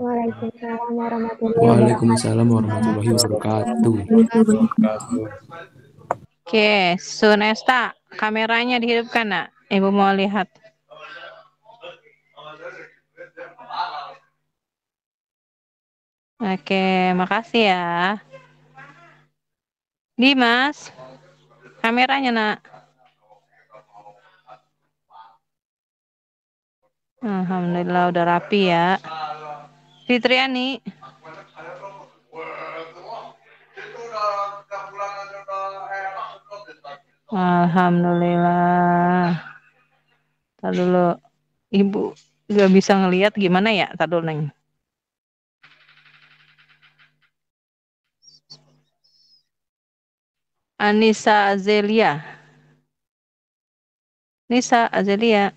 Waalaikumsalam warahmatullahi wabarakatuh. Waalaikumsalam warahmatullahi wabarakatuh. Oke, Sunesta, kameranya dihidupkan, Nak. Ibu mau lihat. Oke, makasih ya. Dimas, kameranya, Nak. Alhamdulillah udah rapi ya. Fitriani. Alhamdulillah. Tadi dulu ibu nggak bisa ngelihat gimana ya? Tadi dulu neng. Anissa Azelia. Nisa Azelia.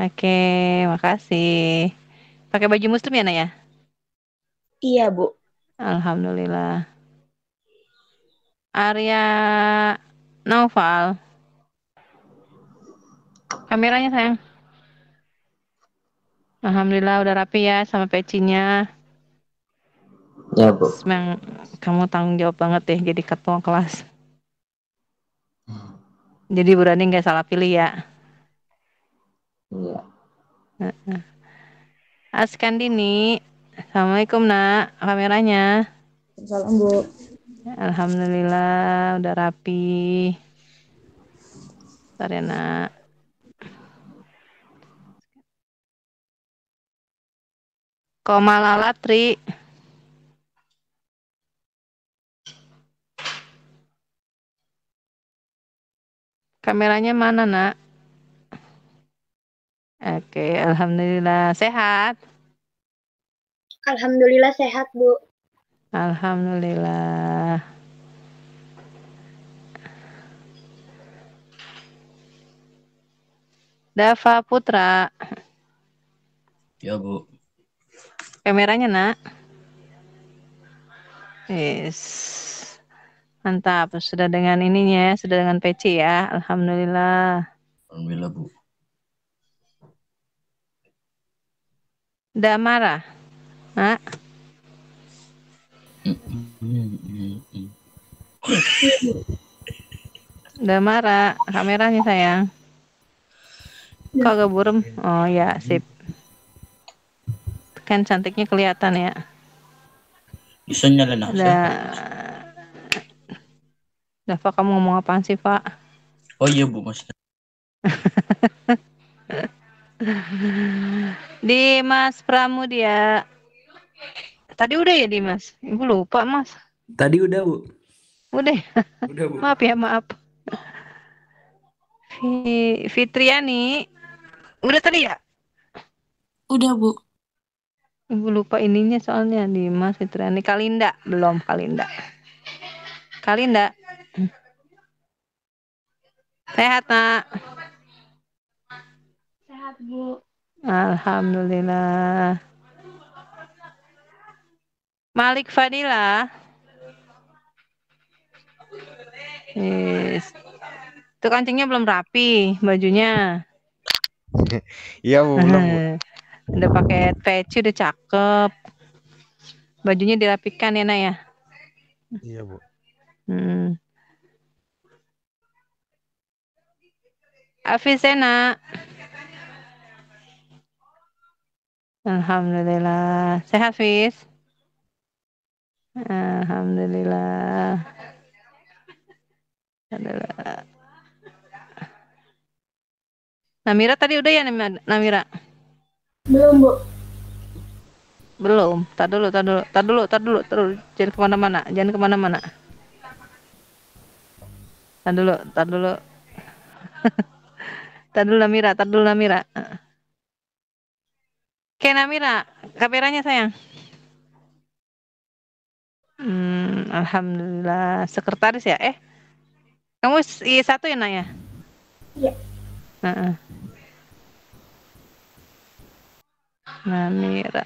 Oke, makasih. Pakai baju muslim ya, Naya? Iya, Bu. Alhamdulillah. Arya Noval. Kameranya, sayang. Alhamdulillah udah rapi ya sama pecinya. Ya, Bu. Memang kamu tanggung jawab banget deh jadi ketua kelas. Hmm. Jadi berani nggak salah pilih ya. Iya. Uh-uh. Askandini, assalamualaikum nak kameranya. Salam bu. Alhamdulillah udah rapi. Bentar ya nak. Komalala Kameranya mana, Nak? Oke, alhamdulillah sehat. Alhamdulillah sehat, Bu. Alhamdulillah. Dava Putra. Ya, Bu. Kameranya, Nak. Yes. Mantap, sudah dengan ininya, ya, sudah dengan peci ya. Alhamdulillah. Alhamdulillah, Bu. Tidak marah. Nak. Tidak marah. Kameranya sayang. Kok agak burem? Oh ya, sip. Kan cantiknya kelihatan ya. Bisa nyala nah. Dah, Fa kamu ngomong apa sih, Pak? Oh iya, Bu, Mas. Dimas Pramudia. Tadi udah ya Dimas? Ibu lupa Mas. Tadi udah Bu. Udah. Udah Bu. maaf ya maaf. Fitriani. Udah tadi ya? Udah Bu. Ibu lupa ininya soalnya Dimas Fitriani. Kalinda belum Kalinda. Kalinda. Sehat nak sehat, Bu. Alhamdulillah. Malik Fadila. Yes. Itu kancingnya belum rapi bajunya. Iya, Bu, belum. udah pakai peci udah cakep. Bajunya dirapikan ya, Naya. Iya, Bu. Hmm. Afisena. Alhamdulillah. Sehat, Fis? Alhamdulillah. Alhamdulillah. Namira tadi udah ya Namira? Belum, Bu. Belum. Tak dulu, tak dulu, Tak dulu, tak dulu, tar Jangan kemana-mana, jangan kemana-mana. Tak dulu, tak dulu. Tak dulu Namira, Tak dulu Namira. Amira kameranya sayang. Hmm, alhamdulillah sekretaris ya. Eh, kamu I satu ya nak ya? Iya. Nah, Namira.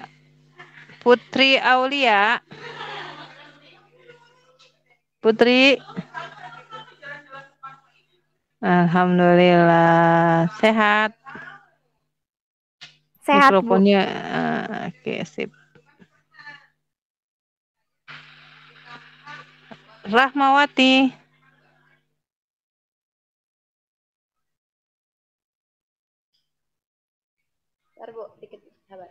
Putri Aulia. Putri. Alhamdulillah sehat. Sehat, Mikrofonnya uh, oke okay, sip. Rahmawati. Bentar, Bu, dikit sabar.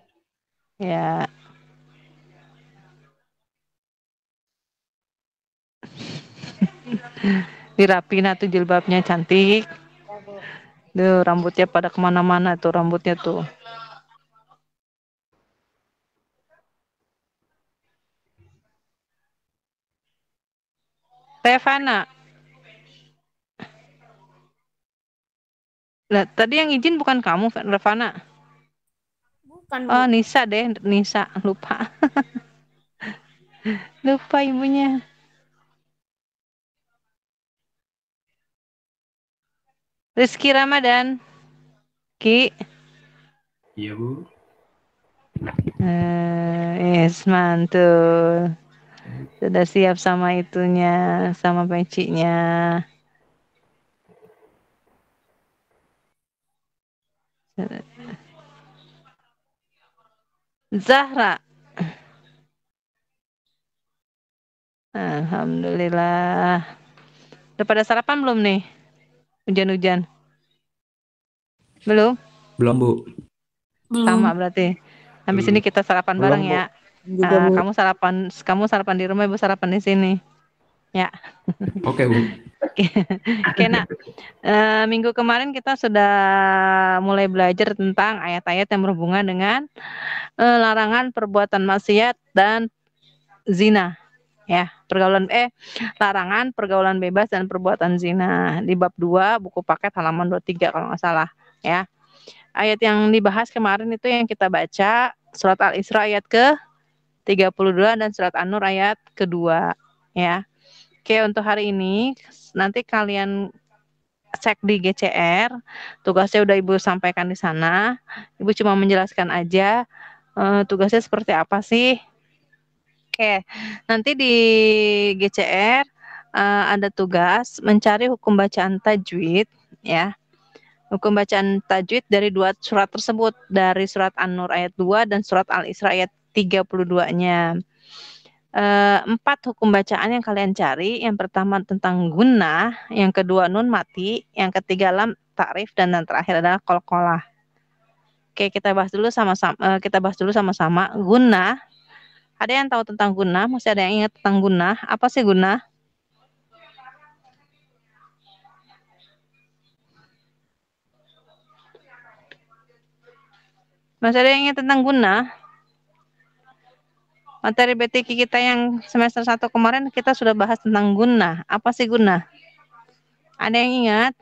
Ya. Dirapiin atau jilbabnya cantik. Ya, Duh, rambutnya pada kemana-mana tuh rambutnya tuh. Stefana. Nah, tadi yang izin bukan kamu, Revana. Bukan. Oh, Nisa deh, Nisa. Lupa. Lupa ibunya. Rizky Ramadan. Ki. Iya, Bu. Eh, yes, mantul sudah siap sama itunya, sama pecinya. Zahra. Alhamdulillah. Udah pada sarapan belum nih? Hujan-hujan. Belum? Belum, Bu. Sama berarti. Habis ini kita sarapan belum, bareng Bu. ya uh, kamu sarapan, kamu sarapan di rumah, ibu sarapan di sini. Ya. Oke okay, bu. Oke, nah uh, minggu kemarin kita sudah mulai belajar tentang ayat-ayat yang berhubungan dengan uh, larangan perbuatan maksiat dan zina ya pergaulan eh larangan pergaulan bebas dan perbuatan zina di bab 2 buku paket halaman 23 kalau nggak salah ya ayat yang dibahas kemarin itu yang kita baca surat al-isra ayat ke 32 dan surat An-Nur ayat kedua ya. Oke, untuk hari ini nanti kalian cek di GCR, tugasnya udah Ibu sampaikan di sana. Ibu cuma menjelaskan aja uh, tugasnya seperti apa sih. Oke, nanti di GCR uh, eh, ada tugas mencari hukum bacaan tajwid ya. Hukum bacaan tajwid dari dua surat tersebut, dari surat An-Nur ayat 2 dan surat Al-Isra ayat 32-nya. Uh, eh, empat hukum bacaan yang kalian cari. Yang pertama tentang guna, yang kedua nun mati, yang ketiga lam takrif dan yang terakhir adalah kolkolah. Oke, kita bahas dulu sama-sama uh, eh, kita bahas dulu sama-sama guna. Ada yang tahu tentang guna? Masih ada yang ingat tentang guna? Apa sih guna? Masih ada yang ingat tentang guna? Materi BTK kita yang semester 1 kemarin kita sudah bahas tentang guna. Apa sih guna? Ada yang ingat?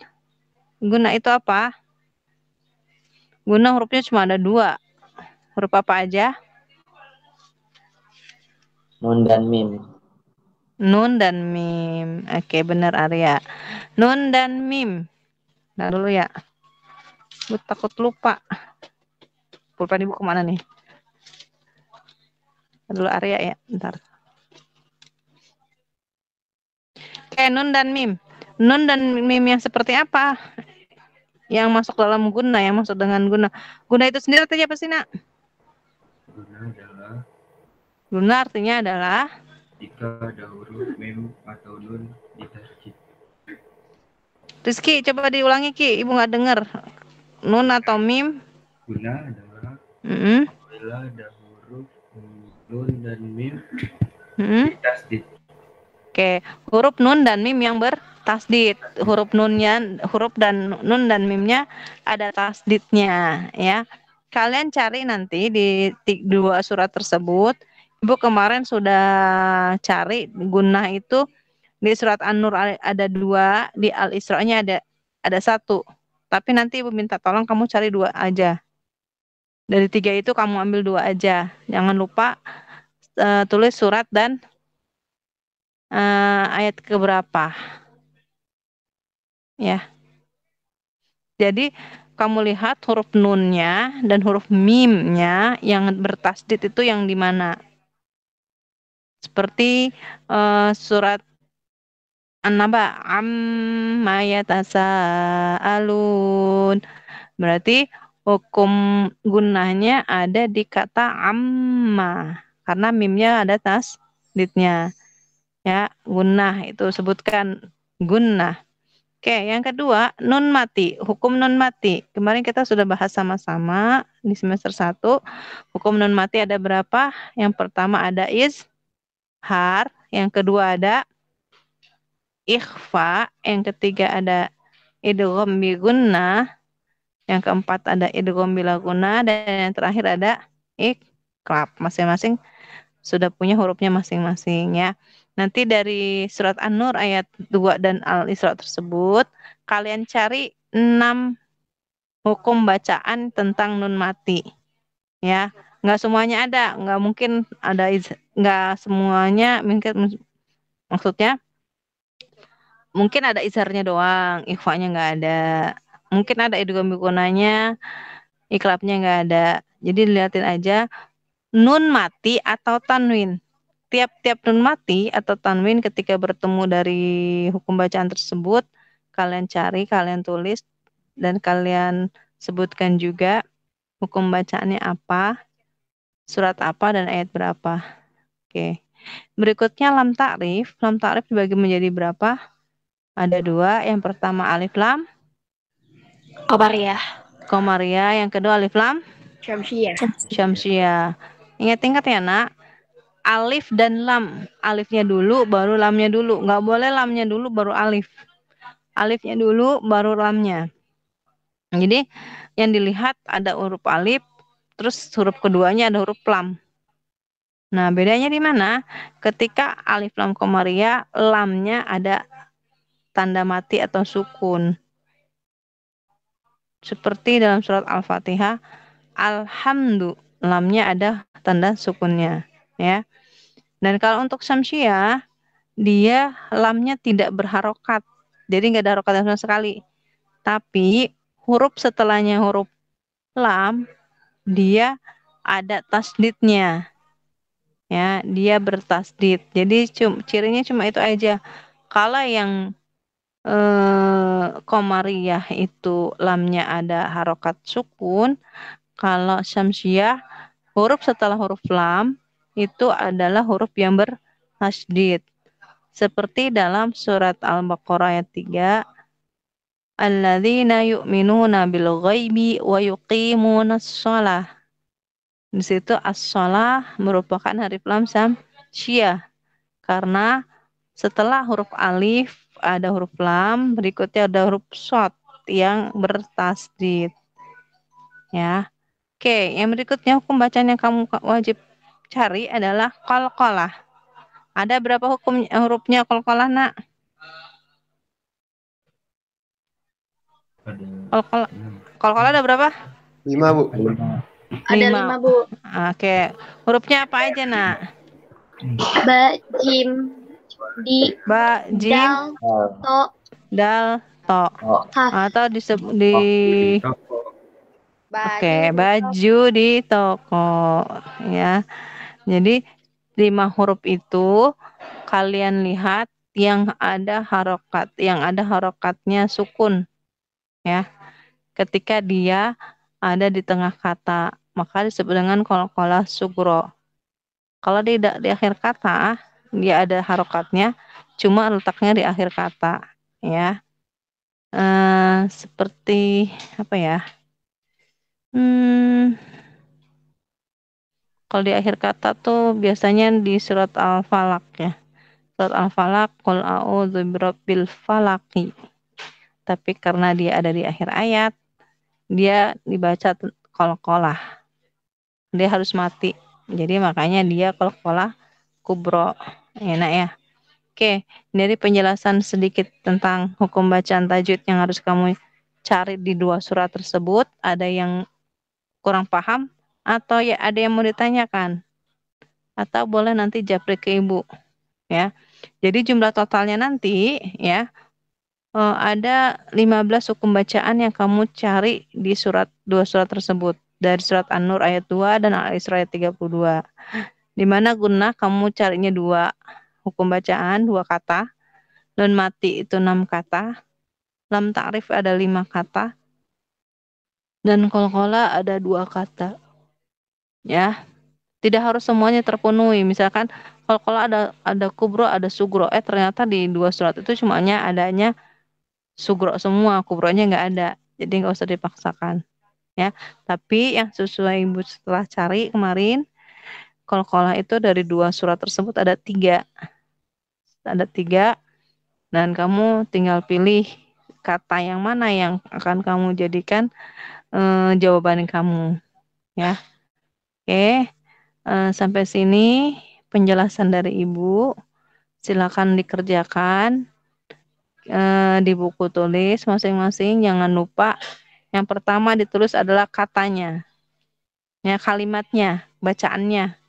Guna itu apa? Guna hurufnya cuma ada dua. Huruf apa aja? Nun dan mim. Nun dan mim. Oke, benar Arya. Nun dan mim. Nah dulu ya. Gue takut lupa. Pulpen ibu kemana nih? dulu Arya ya, ntar. Oke, nun dan mim. Nun dan mim yang seperti apa? Yang masuk dalam guna, yang masuk dengan guna. Guna itu sendiri artinya apa sih, Nak? Guna adalah Guna artinya adalah jika ada huruf mim atau nun di tarkib. Rizky, coba diulangi Ki, Ibu nggak dengar. Nun atau mim? Guna adalah mm -hmm. ada nun dan mim hmm? tasdid. Oke, huruf nun dan mim yang bertasdid. Huruf nunnya, huruf dan nun dan mimnya ada tasdidnya, ya. Kalian cari nanti di dua surat tersebut. Ibu kemarin sudah cari guna itu di surat An-Nur ada dua, di al isranya ada ada satu. Tapi nanti ibu minta tolong kamu cari dua aja. Dari tiga itu kamu ambil dua aja. Jangan lupa uh, tulis surat dan uh, ayat keberapa. Ya. Jadi kamu lihat huruf nunnya dan huruf mimnya yang bertasdid itu yang di mana? Seperti uh, surat An-Naba amma alun. Berarti Hukum gunanya ada di kata amma karena mimnya ada tas lidnya. Ya, gunah itu sebutkan gunah. Oke, yang kedua, non mati, hukum non mati. Kemarin kita sudah bahas sama-sama di semester satu Hukum non mati ada berapa? Yang pertama ada is har yang kedua ada ikhfa, yang ketiga ada idgham bi gunnah, yang keempat ada idgham bila guna dan yang terakhir ada iklab. Masing-masing sudah punya hurufnya masing-masing ya. Nanti dari surat An-Nur ayat 2 dan Al-Isra tersebut kalian cari enam hukum bacaan tentang nun mati. Ya, nggak semuanya ada, nggak mungkin ada nggak semuanya mungkin maksudnya mungkin ada isarnya doang, ikhwanya nggak ada mungkin ada idgham iklapnya nggak ada. Jadi liatin aja nun mati atau tanwin. Tiap-tiap nun mati atau tanwin ketika bertemu dari hukum bacaan tersebut, kalian cari, kalian tulis, dan kalian sebutkan juga hukum bacaannya apa, surat apa, dan ayat berapa. Oke. Berikutnya lam takrif. Lam takrif dibagi menjadi berapa? Ada dua. Yang pertama alif lam, Komaria. Ya. Komaria. Ya. Yang kedua Alif Lam? Syamsia. Syamsia. Ingat-ingat ya nak. Alif dan lam. Alifnya dulu, baru lamnya dulu. Nggak boleh lamnya dulu, baru alif. Alifnya dulu, baru lamnya. Jadi yang dilihat ada huruf alif, terus huruf keduanya ada huruf lam. Nah, bedanya di mana? Ketika alif lam komaria, ya, lamnya ada tanda mati atau sukun seperti dalam surat Al-Fatihah, alhamdu lamnya ada tanda sukunnya, ya. Dan kalau untuk samsiah, dia lamnya tidak berharokat, jadi nggak ada harokat sama sekali. Tapi huruf setelahnya huruf lam, dia ada tasdidnya, ya. Dia bertasdid. Jadi cirinya cuma itu aja. Kalau yang eh, komariah itu lamnya ada harokat sukun. Kalau syamsiah huruf setelah huruf lam itu adalah huruf yang berhasdid. Seperti dalam surat Al-Baqarah ayat 3 alladzina yu'minuna bil ghaibi wa yuqimuna sholah. Di situ as sholah merupakan harif lam sam Karena setelah huruf alif ada huruf lam, berikutnya ada huruf shot yang bertasdid. Ya. Oke, yang berikutnya hukum bacaan yang kamu wajib cari adalah kolkolah. Ada berapa hukum eh, hurufnya kolkolah, Nak? Kolkolah. Kolkolah ada berapa? Lima, Bu. Ada lima, lima Bu. Oke. Hurufnya apa aja, Nak? Ba, jim, di ba jim to dal to atau disebut di oh, oke baju di toko ya jadi lima huruf itu kalian lihat yang ada harokat, yang ada harokatnya sukun, ya. Ketika dia ada di tengah kata, maka disebut dengan kolokola sugro. Kalau tidak di akhir kata, dia ada harokatnya cuma letaknya di akhir kata ya uh, seperti apa ya hmm, kalau di akhir kata tuh biasanya di surat al-falak ya surat al-falak kol au pil falaki tapi karena dia ada di akhir ayat dia dibaca kol-kolah. dia harus mati jadi makanya dia kol-kolah kubro Enak ya. Oke, dari penjelasan sedikit tentang hukum bacaan tajwid yang harus kamu cari di dua surat tersebut, ada yang kurang paham atau ya ada yang mau ditanyakan? Atau boleh nanti japri ke Ibu, ya. Jadi jumlah totalnya nanti ya eh, ada 15 hukum bacaan yang kamu cari di surat dua surat tersebut dari surat An-Nur ayat 2 dan Al-Isra ayat 32. Di mana guna kamu carinya dua hukum bacaan, dua kata. dan mati itu enam kata. Lam takrif ada lima kata. Dan kolkola ada dua kata. Ya, tidak harus semuanya terpenuhi. Misalkan kolkola ada ada kubro, ada sugro. Eh ternyata di dua surat itu cumanya adanya sugro semua, kubronya nggak ada. Jadi nggak usah dipaksakan ya tapi yang sesuai ibu setelah cari kemarin Kolkolah itu dari dua surat tersebut ada tiga. Ada tiga. Dan kamu tinggal pilih kata yang mana yang akan kamu jadikan eh, jawaban kamu. Ya. Oke. Eh, sampai sini penjelasan dari Ibu. Silakan dikerjakan eh, di buku tulis masing-masing. Jangan lupa yang pertama ditulis adalah katanya. Ya, kalimatnya, bacaannya.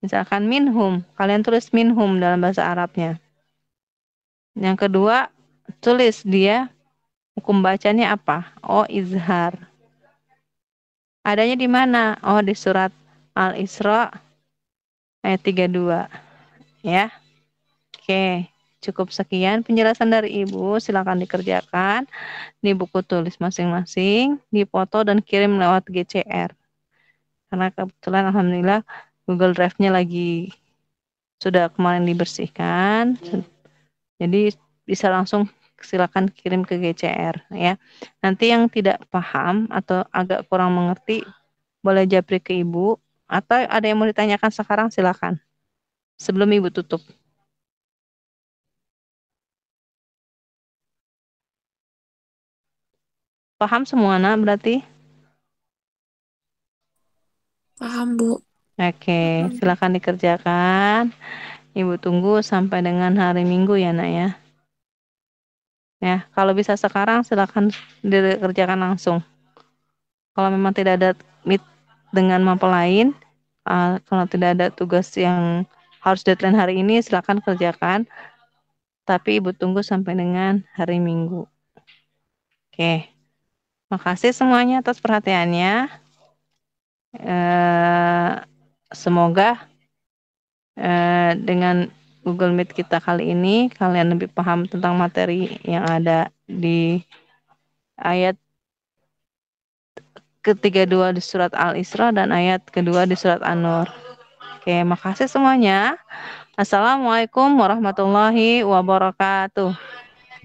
Misalkan minhum, kalian tulis minhum dalam bahasa Arabnya. Yang kedua, tulis dia hukum bacanya apa? Oh, izhar. Adanya di mana? Oh, di surat Al-Isra ayat 32. Ya. Oke, cukup sekian penjelasan dari Ibu. Silakan dikerjakan di buku tulis masing-masing, dipoto dan kirim lewat GCR. Karena kebetulan alhamdulillah Google Drive-nya lagi sudah kemarin dibersihkan. Hmm. Jadi bisa langsung silakan kirim ke GCR ya. Nanti yang tidak paham atau agak kurang mengerti boleh japri ke Ibu atau ada yang mau ditanyakan sekarang silakan. Sebelum Ibu tutup. Paham semua nak berarti? Paham Bu. Oke, silakan dikerjakan. Ibu tunggu sampai dengan hari Minggu ya, Nak ya. Ya, kalau bisa sekarang silakan dikerjakan langsung. Kalau memang tidak ada meet dengan mampu lain, uh, kalau tidak ada tugas yang harus deadline hari ini, silakan kerjakan. Tapi Ibu tunggu sampai dengan hari Minggu. Oke. Makasih semuanya atas perhatiannya. Uh, semoga uh, dengan Google Meet kita kali ini kalian lebih paham tentang materi yang ada di ayat ketiga dua di surat Al-Isra dan ayat kedua di surat An-Nur. Oke, makasih semuanya. Assalamualaikum warahmatullahi wabarakatuh.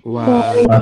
Wow.